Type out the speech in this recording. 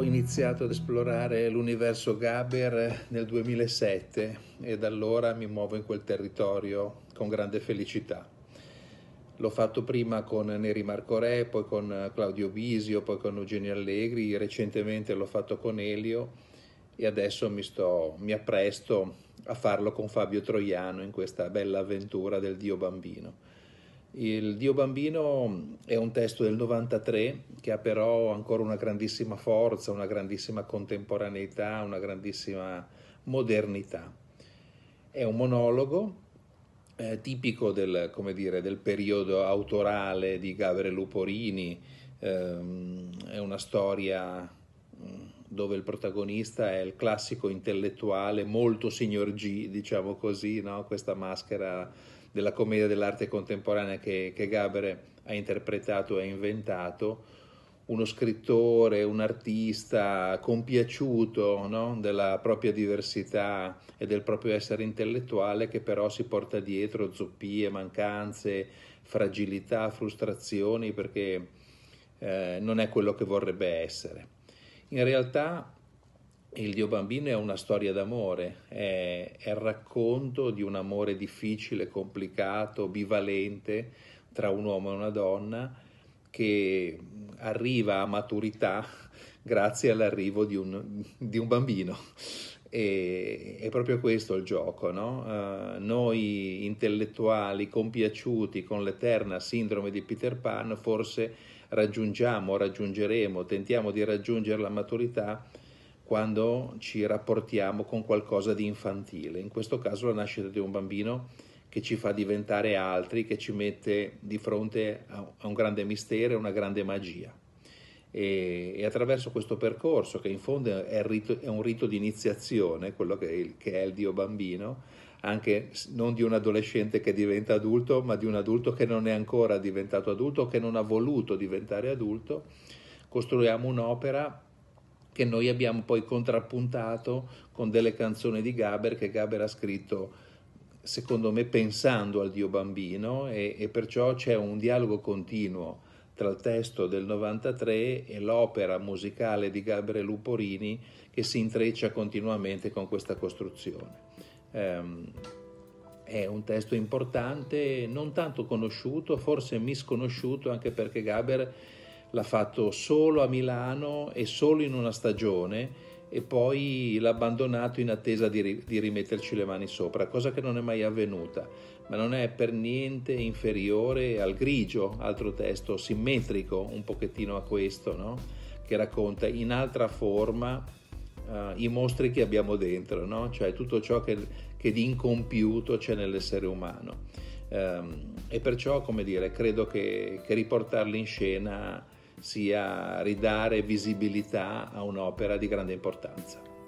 ho iniziato ad esplorare l'universo Gaber nel 2007 e da allora mi muovo in quel territorio con grande felicità. L'ho fatto prima con Neri Marco Re, poi con Claudio Bisio, poi con Eugenio Allegri, recentemente l'ho fatto con Elio e adesso mi, sto, mi appresto a farlo con Fabio Troiano in questa bella avventura del Dio Bambino. Il Dio bambino mm, è un testo del 93 che ha però ancora una grandissima forza, una grandissima contemporaneità, una grandissima modernità. È un monologo eh, tipico del, dire, del, periodo autorale di Gavre Luporini, ehm, è una storia mm, dove il protagonista è il classico intellettuale molto signor G, diciamo così, no? questa maschera della commedia dell'arte contemporanea che, che Gabere ha interpretato e inventato, uno scrittore, un artista compiaciuto no? della propria diversità e del proprio essere intellettuale che però si porta dietro zoppie, mancanze, fragilità, frustrazioni perché eh, non è quello che vorrebbe essere. In realtà il Dio bambino è una storia d'amore, è, è, il racconto di un amore difficile, complicato, bivalente tra un uomo e una donna che arriva a maturità grazie all'arrivo di un, di un bambino. E, è proprio questo il gioco, no? uh, noi intellettuali compiaciuti con l'eterna sindrome di Peter Pan forse raggiungiamo, raggiungeremo, tentiamo di raggiungere la maturità quando ci rapportiamo con qualcosa di infantile, in questo caso la nascita di un bambino che ci fa diventare altri, che ci mette di fronte a un grande mistero, e una grande magia. E, e attraverso questo percorso, che in fondo è, rito, è un rito di iniziazione, quello che è, il, che è il Dio bambino, anche non di un adolescente che diventa adulto, ma di un adulto che non è ancora diventato adulto, che non ha voluto diventare adulto, costruiamo un'opera che noi abbiamo poi contrappuntato con delle canzoni di Gaber che Gaber ha scritto secondo me pensando al Dio bambino e, e perciò c'è un dialogo continuo tra il testo del 93 e l'opera musicale di Gaber e Luporini che si intreccia continuamente con questa costruzione. Um, è un testo importante, non tanto conosciuto, forse misconosciuto, anche perché Gaber l'ha fatto solo a Milano e solo in una stagione e poi l'ha abbandonato in attesa di, di rimetterci le mani sopra, cosa che non è mai avvenuta, ma non è per niente inferiore al grigio, altro testo simmetrico un pochettino a questo, no? che racconta in altra forma Uh, i mostri che abbiamo dentro, no? cioè tutto ciò che, che, di incompiuto c'è nell'essere umano. Um, e perciò, come dire, credo che, che riportarli in scena sia ridare visibilità a un'opera di grande importanza.